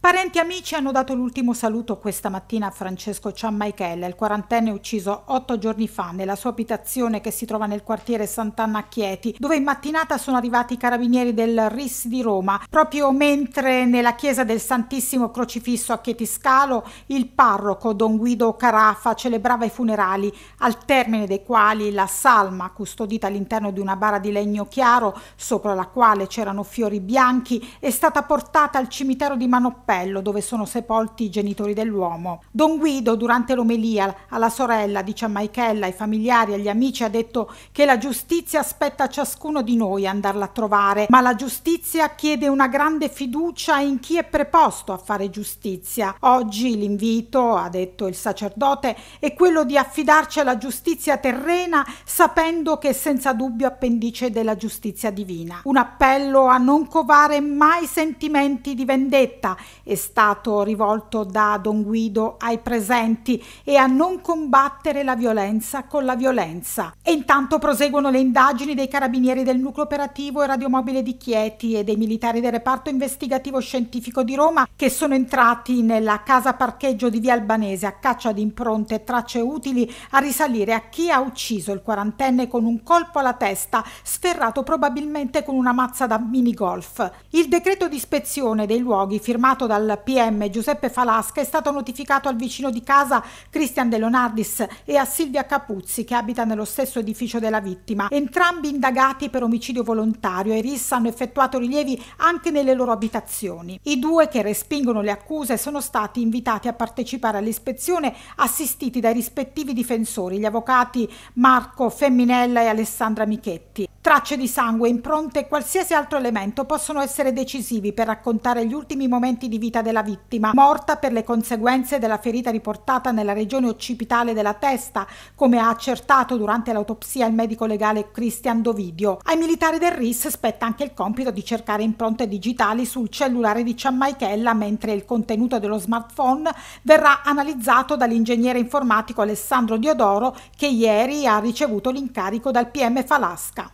Parenti e amici hanno dato l'ultimo saluto questa mattina a Francesco Cianmaichele, il quarantenne ucciso otto giorni fa nella sua abitazione che si trova nel quartiere Sant'Anna a Chieti, dove in mattinata sono arrivati i carabinieri del RIS di Roma, proprio mentre nella chiesa del Santissimo Crocifisso a Chieti Scalo il parroco Don Guido Carafa celebrava i funerali, al termine dei quali la salma, custodita all'interno di una bara di legno chiaro, sopra la quale c'erano fiori bianchi, è stata portata al cimitero di Manoppello cappello dove sono sepolti i genitori dell'uomo. Don Guido durante l'omelia alla sorella di Ciammaichella, ai familiari, agli amici ha detto che la giustizia aspetta ciascuno di noi andarla a trovare, ma la giustizia chiede una grande fiducia in chi è preposto a fare giustizia. Oggi l'invito, ha detto il sacerdote, è quello di affidarci alla giustizia terrena sapendo che è senza dubbio appendice della giustizia divina. Un appello a non covare mai sentimenti di vendetta è stato rivolto da Don Guido ai presenti e a non combattere la violenza con la violenza. E intanto proseguono le indagini dei carabinieri del nucleo operativo e radiomobile di Chieti e dei militari del reparto investigativo scientifico di Roma che sono entrati nella casa parcheggio di Via Albanese a caccia di impronte e tracce utili a risalire a chi ha ucciso il quarantenne con un colpo alla testa, sferrato probabilmente con una mazza da minigolf. Il decreto di ispezione dei luoghi firmato dalla dal PM Giuseppe Falasca è stato notificato al vicino di casa Cristian De Leonardis e a Silvia Capuzzi che abita nello stesso edificio della vittima. Entrambi indagati per omicidio volontario e RIS hanno effettuato rilievi anche nelle loro abitazioni. I due che respingono le accuse sono stati invitati a partecipare all'ispezione assistiti dai rispettivi difensori, gli avvocati Marco Femminella e Alessandra Michetti. Tracce di sangue, impronte e qualsiasi altro elemento possono essere decisivi per raccontare gli ultimi momenti di vita della vittima, morta per le conseguenze della ferita riportata nella regione occipitale della testa, come ha accertato durante l'autopsia il medico legale Christian Dovidio. Ai militari del RIS spetta anche il compito di cercare impronte digitali sul cellulare di Ciammaichella, mentre il contenuto dello smartphone verrà analizzato dall'ingegnere informatico Alessandro Diodoro, che ieri ha ricevuto l'incarico dal PM Falasca.